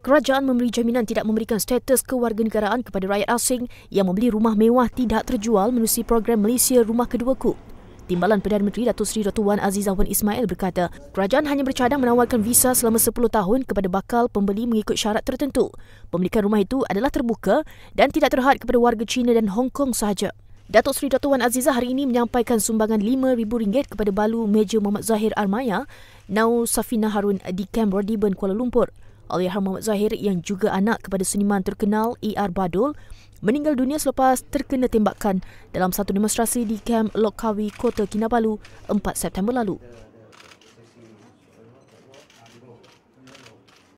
Kerajaan memberi jaminan tidak memberikan status kewarganegaraan kepada rakyat asing yang membeli rumah mewah tidak terjual melalui program Malaysia Rumah Kedua Keduaku. Timbalan Perdana Menteri Datuk Seri Dr. Wan Azizah Wan Ismail berkata, kerajaan hanya bercadang menawarkan visa selama 10 tahun kepada bakal pembeli mengikut syarat tertentu. Pemilikan rumah itu adalah terbuka dan tidak terhad kepada warga China dan Hong Kong sahaja. Datuk Seri Dr. Wan Azizah hari ini menyampaikan sumbangan RM5,000 kepada balu Major Muhammad Zahir Armaya, Nau Safina Harun di di Rodiban, Kuala Lumpur. Aliahan Muhammad Zahir yang juga anak kepada seniman terkenal E.R. Badul meninggal dunia selepas terkena tembakan dalam satu demonstrasi di Kamp Lokawi, Kota Kinabalu 4 September lalu.